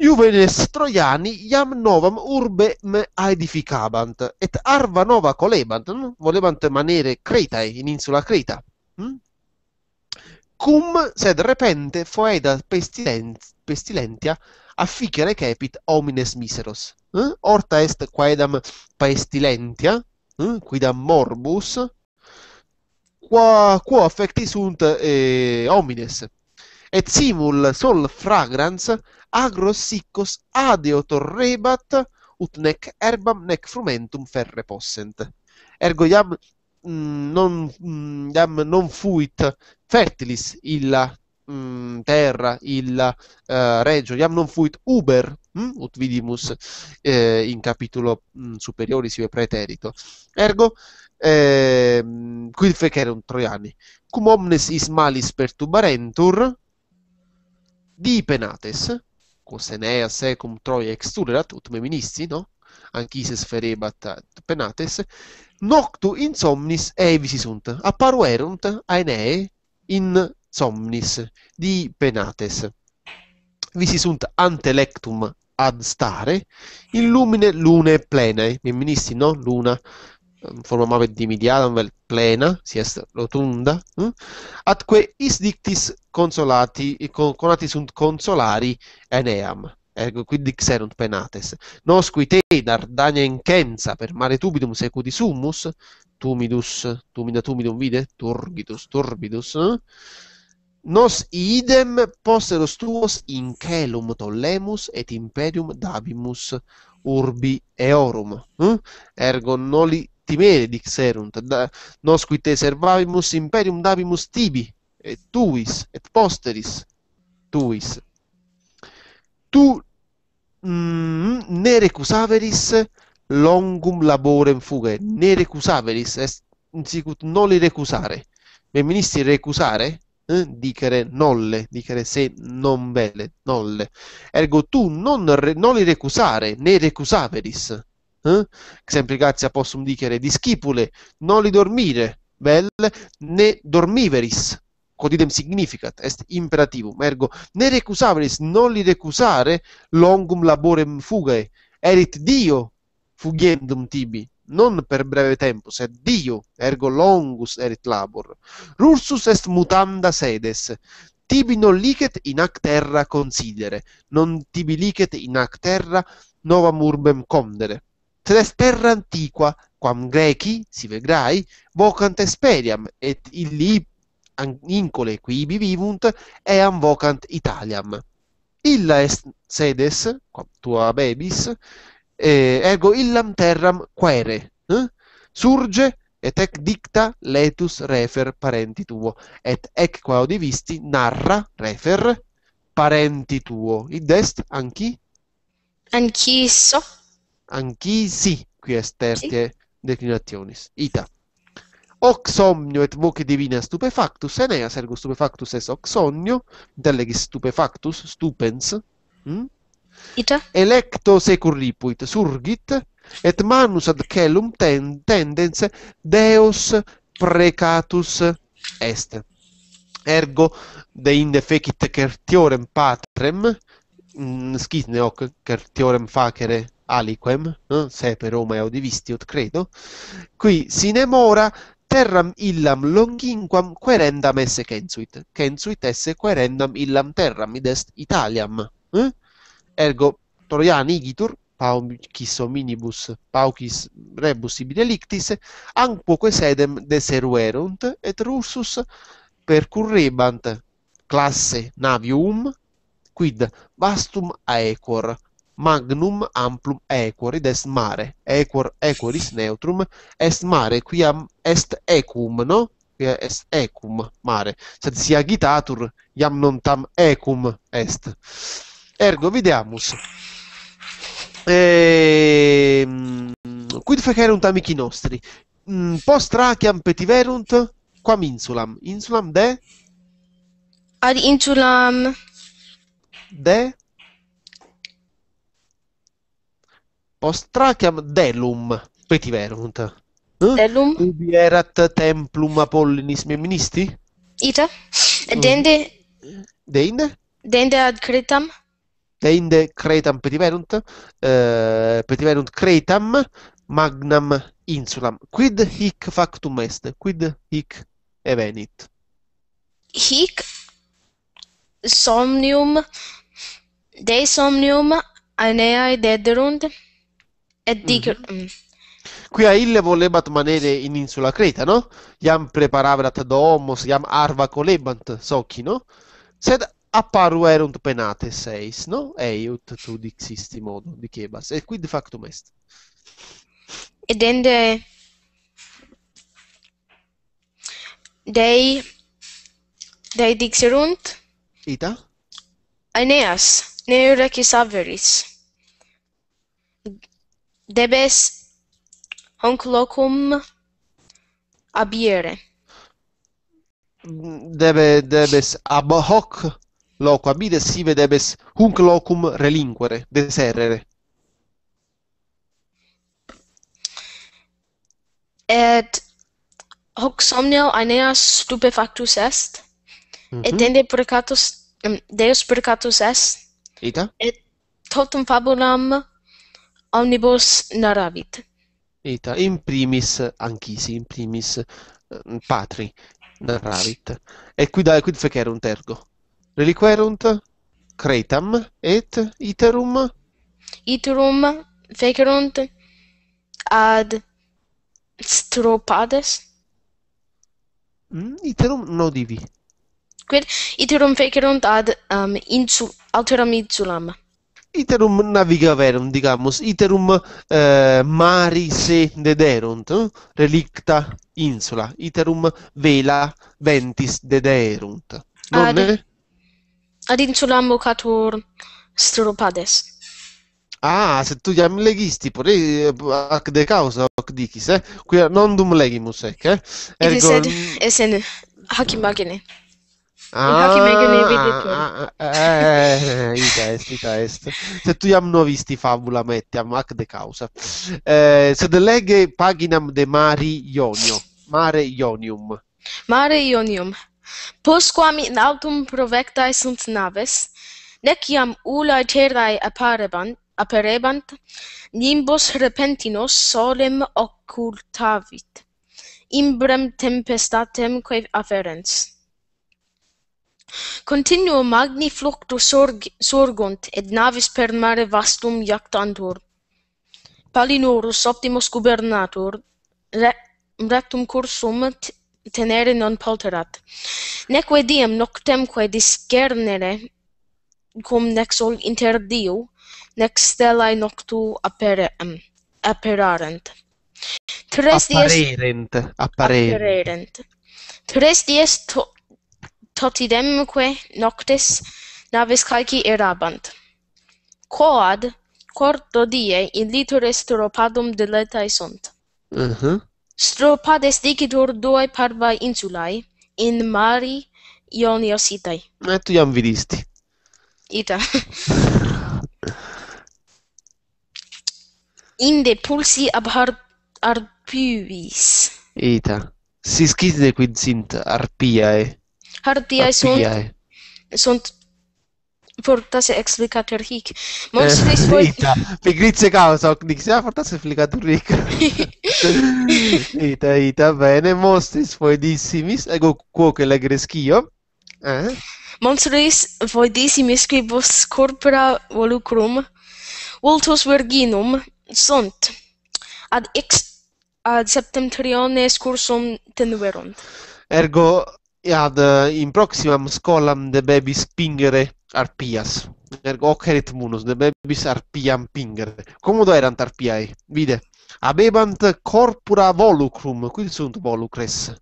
[SPEAKER 1] Juvenes Troiani iam novam urbe me aedificabant, et arva nova colebant, no? Hm? volebant manere Cretae, eh, in insula Creta. Mm? Cum sed repente foeda pestilentia afficere cepit homines miseros. Mm? Horta est quaedam pestilentia, mm? quidam morbus, qua, qua affecti sunt eh, homines. Et simul sol fragrans agrossicos adeotor rebat, ut nec erbam nec frumentum ferre possent. Ergo iam mm, non, iam mm, non fuit fertilis illa mm, terra, illa uh, regio, iam non fuit uber, mh, hm, ut vidimus eh, in capitolo superiore superiori sive preterito. Ergo, eh, quid fecerunt troiani? Cum omnes is malis perturbarentur, di penates, Senea Enea secum Troia extulerat, ut meministi, no? Anchises ferebat eh, penates, noctu in somnis evisi sunt, apparuerunt aeneae in somnis di penates. Visi sunt ante lectum ad stare, in lumine lune plene, meministi, no? Luna, forma formava intimidiaram vel plena, si est rotunda, mm, atque is dictis consolati, conati sunt consolari eneam. Ergo, quid dixerunt penates. Nos qui te dardania incensa per mare tubidum secudi summus, tumidus, tumida tumidum vide, turgitus, turbidus, mm, Nos idem posseros tuos in celum tollemus et imperium dabimus urbi eorum. Mm, ergo noli timere dixerunt, da, nosquite servavimus imperium davimus tibi, et tuis, et posteris tuis. Tu mm, ne recusaveris longum laborem fuge, ne recusaveris, est non li recusare. Meministi recusare, eh, dicere nolle, dicere se non vele, nolle. Ergo tu non, re, non li recusare, ne recusaveris eh? sempre grazie a possum dicere di schipule, li dormire, belle, né dormiveris, codidem significat, est imperativum, ergo ne recusaveris, non li recusare, longum laborem fugae, erit Dio fugendum tibi, non per breve tempo, se Dio, ergo longus erit labor. Rursus est mutanda sedes, tibi non licet in ac terra considere, non tibi licet in ac terra novam urbem condere tres terra antiqua, quam greci, si grai, vocant esperiam, et illi incole quibi vivunt, eam vocant Italiam. Illa est sedes, quam tua bebis, eh, ergo illam terram quere, eh? surge, et ec dicta letus refer parenti tuo, et ec quaudi visti narra refer parenti tuo. Id est anchi? Anchisso. anchisi qui est tertie sì. declinationis ita Hoc somnio et voce divina stupefactus enea ergo stupefactus est hoc somnio, delegis stupefactus stupens hm ita electo securripuit surgit et manus ad celum ten, tendens deus precatus est ergo de inde fecit certiorem patrem mm, ne hoc certiorem facere aliquem non eh? se per Roma eo divisti ut credo qui sine mora terram illam longinquam querendam esse kensuit kensuit esse querendam illam terram id est italiam eh? ergo troiani igitur qui hominibus paucis rebus ibi delictis an sedem deseruerunt et russus percurrebant classe navium quid vastum aequor magnum amplum aequor id est mare aequor aequoris neutrum est mare quiam est aequum no qui est aequum mare sed si agitatur iam non tam aequum est ergo vidiamus. e ehm, quid fecerunt amici nostri mm, post traciam petiverunt quam insulam insulam de ad insulam de postratiam delum petiverunt. Eh? Ubi erat templum Apollinis Memnisti? Ita. Mm. Dende? Deinde? Dende ad Cretam? Deinde Cretam petiverunt, eh, petiverunt Cretam magnam insulam. Quid hic factum est? Quid hic evenit?
[SPEAKER 2] Hic somnium, de somnium aneae dederunt, et dico... Mhm. Mm -hmm.
[SPEAKER 1] Qui a ille volebat manere in insula Creta, no? Iam preparabrat domos, iam arva colebant, socchi, no? Sed apparuerunt penates eis, no? Eiut tu dixisti modo dicebas. E quid factum est? Ed ende...
[SPEAKER 2] Dei... Dei dixerunt... Ita? Aeneas, ne urecis averis debes honc locum abiere
[SPEAKER 1] debe debes ab hoc loco abire sive debes hunc locum relinquere deserrere
[SPEAKER 2] et hoc somnio aeneas stupefactus est mm -hmm. et mhm. ende precatus deus precatus est ita et totum fabulam omnibus naravit
[SPEAKER 1] ita in primis anchisi in primis eh, patri naravit et quid ad quid fecerunt tergo reliquerunt cretam et iterum
[SPEAKER 2] iterum fecerunt ad stropades
[SPEAKER 1] mm, iterum nodivi
[SPEAKER 2] quid iterum fecerunt ad um, in alteram insulam
[SPEAKER 1] iterum navigaverum digamus iterum eh, mari se dederunt eh? relicta insula iterum vela ventis dederunt nonne?
[SPEAKER 2] ad insulam vocatur stropades
[SPEAKER 1] Ah, se tu jam legisti, por e eh, ac de causa, ac dicis, eh? Quia, non dum legimus, ec, eh? Ergo... Ed esed,
[SPEAKER 2] esen,
[SPEAKER 1] Ah, ah, ah, ah, ah, est, ah, ah, Se tu iam no visti fabula metti a mac de causa. Eh, se de paginam de mari ionio. Mare ionium.
[SPEAKER 2] Mare ionium. Posquam in autum provectae sunt naves, nec iam ula terrae aparebant, aperebant, nimbos repentinos solem occultavit, imbrem tempestatem quae afferens. Continuo magni fluctu sorg sorgunt, et navis per mare vastum jactantur. Palinurus optimus gubernator, re rectum cursum tenere non polterat. Neque diem noctemque discernere, cum nec sol inter diu, nec stelae noctu apererent. um, Tres dies,
[SPEAKER 1] apparerent.
[SPEAKER 2] Tres dies totidemque noctis navis calci erabant. Quod, quarto die, in litoris stropadum deletae sunt. Mm -hmm. Stropades dicitur duae parva insulae, in mari ionios itae.
[SPEAKER 1] Eh, tu iam vidisti.
[SPEAKER 2] Ita. Inde pulsi ab arpivis.
[SPEAKER 1] Ita. Siscite quid sint arpiae? Eh?
[SPEAKER 2] hardiae sunt sunt fortas explicator hic
[SPEAKER 1] Monstris... eh, nis voi causa hic sia fortas explicator hic ita ita bene Monstris nis voi dissimis ego quo che la greschio eh
[SPEAKER 2] Monstris voi dissimis quibus corpora volucrum ultus virginum sunt ad ex ad septentriones cursum tenuerunt
[SPEAKER 1] ergo ad uh, eh, in proximam scolam de babis pingere arpias ergo hoc erit munus de babis arpiam pingere commodo erant arpiae vide habebant corpora volucrum quid sunt volucres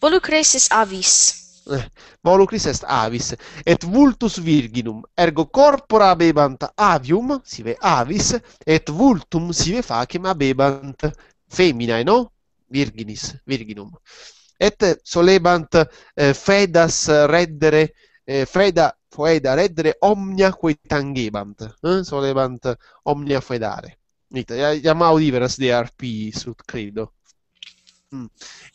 [SPEAKER 2] volucres est avis
[SPEAKER 1] Volucres eh, volucris est avis et vultus virginum ergo corpora habebant avium sive avis et vultum sive facem habebant feminae no virginis virginum et solebant eh, fredas reddere eh, freda foeda reddere omnia quae tangebant eh? solebant omnia foedare Ita, iam audiveras de arpi sut credo mm.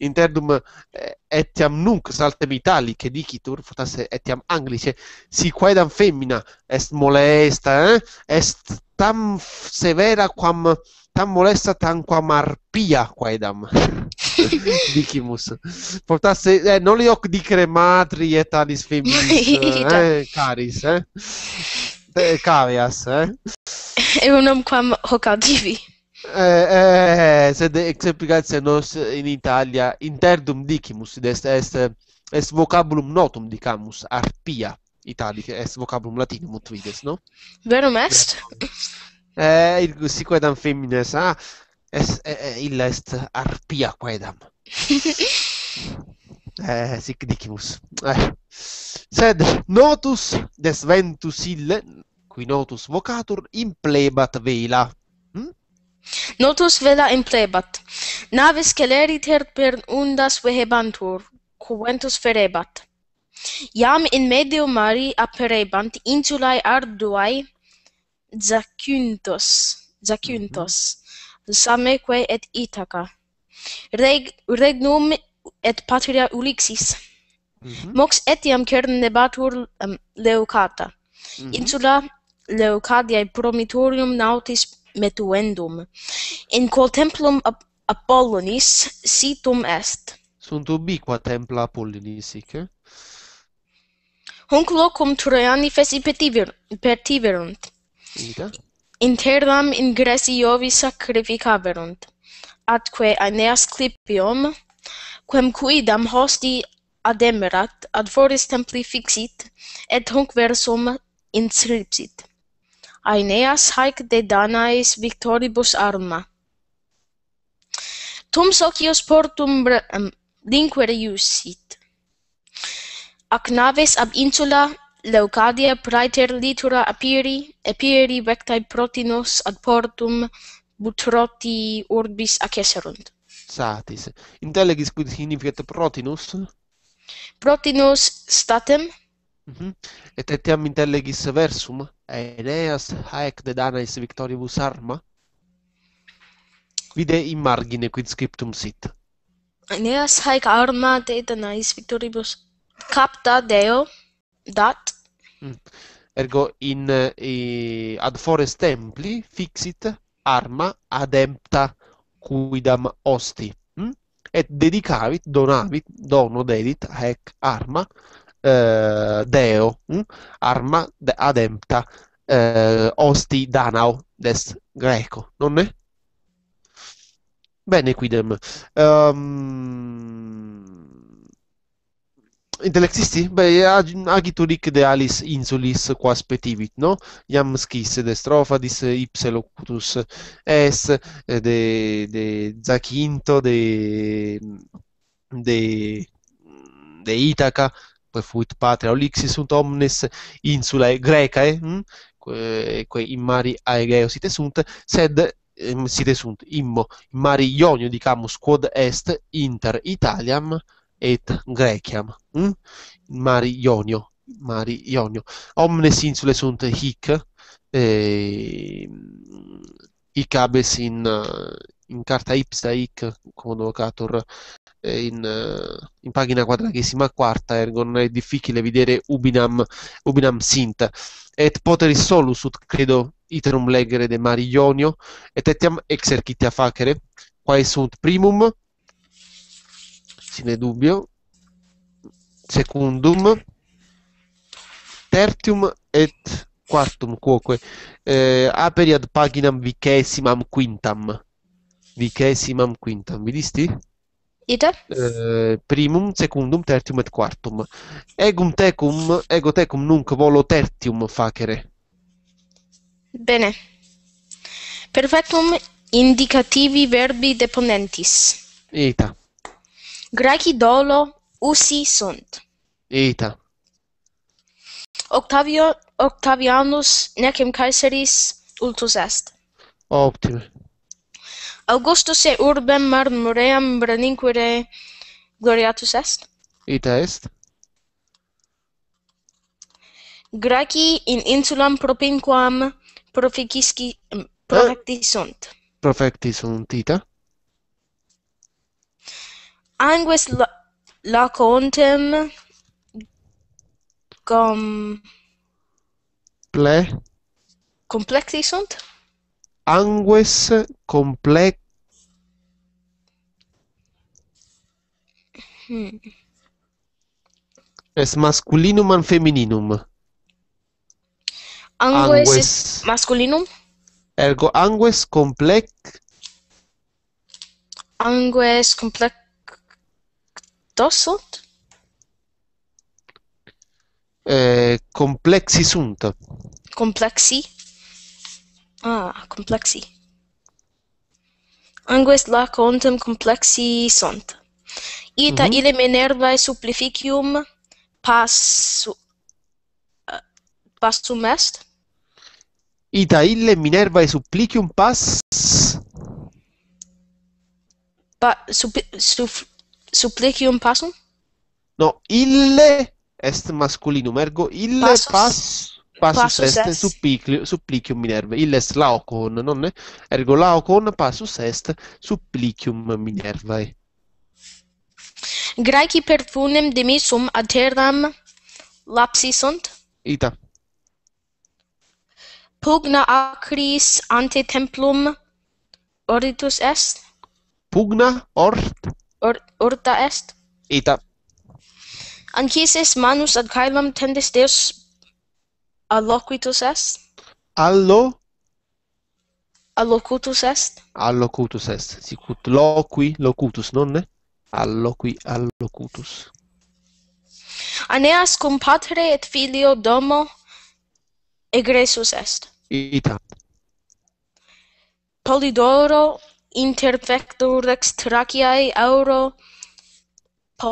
[SPEAKER 1] interdum eh, etiam nunc saltem itali che dicitur fortasse etiam anglice si quaedam femmina est molesta eh? est tam severa quam tam molesta tanquam arpia quaedam Dicky Mus. Portasse eh, non li ho di crematri e tali sfemis. eh, caris, eh. Eh, carias, eh. E un quam hoc adivi. Eh, eh, se de explicatio nos in Italia interdum dicimus de est est vocabulum notum dicamus arpia italica est vocabulum latinum mutuides, no verum est eh il sic quod femines ah es eh, illa est arpia quaedam. eh, sic dicimus. Eh. Sed notus des ventus ille, qui notus vocatur, in plebat vela. Hm?
[SPEAKER 2] Notus vela in plebat. celeriter per undas vehebantur, quentus ventus ferebat. Iam in medio mari aperebant insulae arduae zacuntos. Zacuntos. Mm -hmm sameque et Ithaca. Reg regnum et patria Ulixis. Mm -hmm. Mox etiam cern nebatur um, Leucata. Mm -hmm. Insula Leucadiae promitorium nautis metuendum. In quo templum ap Apollonis situm est.
[SPEAKER 1] Sunt ubiqua templa Apollonis, sic, eh?
[SPEAKER 2] Hunc locum Troiani ipetiverunt. Ida interlam ingressi Iovi sacrificaverunt. Atque Aeneas Clipium, quem quidam hosti ademerat, ad foris templi fixit, et hunc versum inscripsit. Aeneas haec de Danaes victoribus arma. Tum socius portum linquere iusit. Ac naves ab insula Leucadia praeter litura apiri, epiri vectae protinos ad portum butroti urbis aceserunt.
[SPEAKER 1] Satis. Intelegis quid significat protinus?
[SPEAKER 2] Protinus statem.
[SPEAKER 1] Mm -hmm. Et etiam intelegis versum? Aeneas haec de danais victoribus arma? Vide in margine quid scriptum sit.
[SPEAKER 2] Aeneas haec arma de danais victoribus capta deo? Mm dat.
[SPEAKER 1] Mm. Ergo in eh, ad fores templi fixit arma adempta quidam osti. Mm? Et dedicavit, donavit, dono dedit haec arma eh, deo, mm? arma de adempta eh, osti danao des greco, non è? Bene, quidem. Um... Intelektisti? Beh, agitulic de alis insulis quas petivit, no? Iam scisse de strofadis ipse locutus est, de, de Zacinto, de, de, de Itaca, poi fuit patria olixis sunt omnes insulae grecae, eh? hm? que, que in mari aegeo site sunt, sed site sunt immo in mari Ionio dicamus quod est inter Italiam et Greciam, mm? mari Ionio, mari Ionio. Omnes insule sunt hic, eh, hic abes in, in carta ipsa hic convocator in, in, pagina quadragesima quarta, ergon è difficile vedere ubinam, ubinam sint. Et poteris solus ut credo iterum legere de mari Ionio, et etiam exercitia facere, quae sunt primum Ristine Dubbio, Secundum, Tertium et Quartum Quoque, eh, Aperi ad paginam vicesimam quintam. Vicesimam quintam, vi listi? Eh, primum, secundum, tertium et quartum. Egum tecum, ego tecum nunc volo tertium facere.
[SPEAKER 2] Bene. Perfettum indicativi verbi deponentis. Ita. Graeci dolo usi sunt. Ita. Octavio Octavianus necem Caesaris ultus est. Optim. Augustus se urbem marmoream braninquere gloriatus est. Ita est. Graeci in insulam propinquam proficisci eh. profecti sunt.
[SPEAKER 1] Profecti sunt, ita
[SPEAKER 2] anguis lacontem com ple complexi sunt
[SPEAKER 1] anguis complex hmm. es masculinum and femininum
[SPEAKER 2] anguis, masculinum
[SPEAKER 1] ergo anguis complex
[SPEAKER 2] anguis complex tossunt?
[SPEAKER 1] Eh, complexi sunt.
[SPEAKER 2] Complexi? Ah, complexi. Anguest lacontum complexi sunt.
[SPEAKER 1] Ita mm -hmm. ile minervae
[SPEAKER 2] supplicium passu, uh, passum est?
[SPEAKER 1] Ita ille minervae supplicium pass...
[SPEAKER 2] Pa, supp, supp, supplicium passum?
[SPEAKER 1] No, ille est masculinum ergo ille passus, pass, passus, passus est, est. supplicium supplicium minerva. Ille est laocon, non Ergo laocon passus est supplicium minerva.
[SPEAKER 2] Graeci per funem de misum ad terram lapsi sunt? Ita. Pugna acris ante templum oritus est?
[SPEAKER 1] Pugna ort
[SPEAKER 2] Ur urta est? Ita. Anchises manus ad caelum tendis Deus alloquitus est? Allo? Allocutus est?
[SPEAKER 1] Allocutus est. Sicut loqui, locutus, nonne? Alloqui, allocutus.
[SPEAKER 2] Aneas cum patre et filio domo egressus est. Ita. Polidoro inter vector trachiae auro po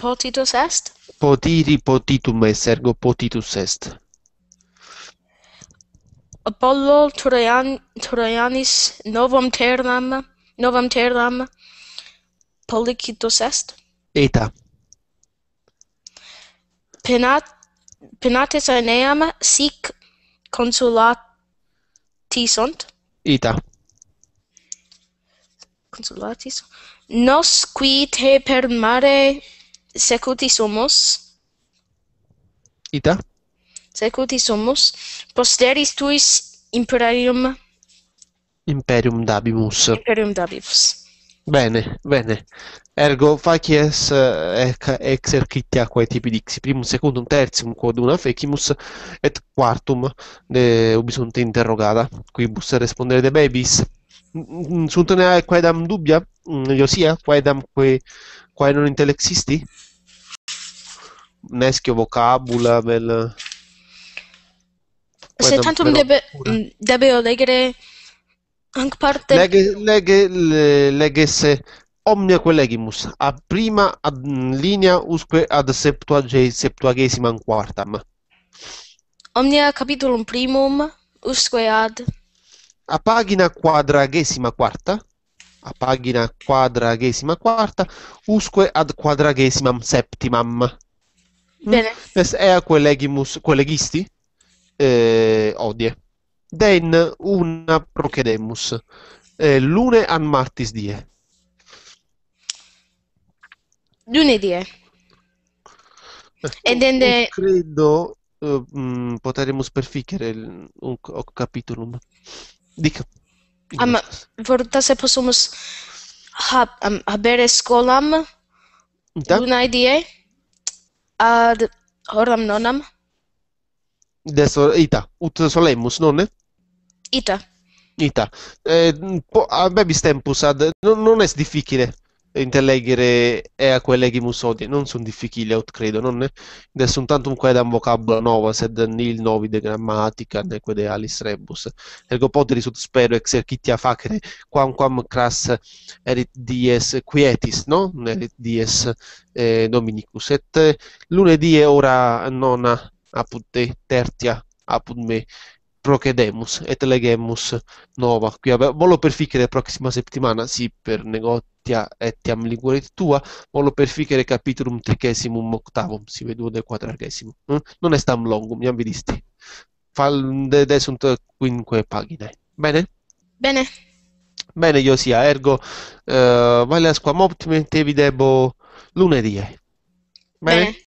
[SPEAKER 2] potitus est
[SPEAKER 1] potiri potitum est ergo potitus est
[SPEAKER 2] apollo troian troianis novum terram novum terram polikitus est eta penat penates aeneam sic consulati sunt ita consulati nos qui te per mare secuti sumus ita secuti sumus posteris tuis imperium
[SPEAKER 1] imperium dabimus imperium
[SPEAKER 2] dabimus
[SPEAKER 1] Bene, bene. Ergo chi facies eh, exercitia quei tipi di dixi, primum, secundum, tertium, quod una fecimus, et quartum de ubi sunt interrogada, quibus respondere de babis. Mm, sunt ne quaedam dubbia, mm, Iosia, quaedam quae, quae non intellexisti? Nescio vocabula, vel... Se tantum debe,
[SPEAKER 2] mm, debeo legere anche parte... Leghe,
[SPEAKER 1] leghe, leghe se omnia collegimus, a prima ad linea usque ad septuage, septuagesimam quartam.
[SPEAKER 2] Omnia capitulum primum, usque ad...
[SPEAKER 1] A pagina quadragesima quarta, a pagina quadragesima quarta, usque ad quadragesimam septimam. Bene. Mm? Est ea collegimus, collegisti? Eh, odie. den una procedemus eh, lune an martis die Dune die eh, and credo uh, poteremus perficere un capitulum dic am
[SPEAKER 2] vorta se possumus am habere scolam da una idea ad horam nonam
[SPEAKER 1] de ita ut solemus nonne Ita. Ita. Eh, po- avevi non, non è difficile intellegere e a quelle che non sono difficili out credo non è da soltanto quella un vocabolo nuovo sed nil novi de grammatica ne quelle alis rebus ergo poteri sut spero exercitia facere quamquam cras erit dies quietis no erit dies eh, dominicus et eh, lunedì e ora nona apud te tertia apud me Procedemus e Telegemus nuova. qui per mollo la prossima settimana, sì, per negotia etiam ligurit tua, volo mollo perficere capitulum tricesimum octavum, si vedude quadragesimum. Hm? Mm? Non estam longum, mi vidisti. Fal de, de sunt quinque paginae. Bene? Bene. Bene, io sia, ergo, uh, vale asquam optime, te vi debo lunedie. Bene. Bene.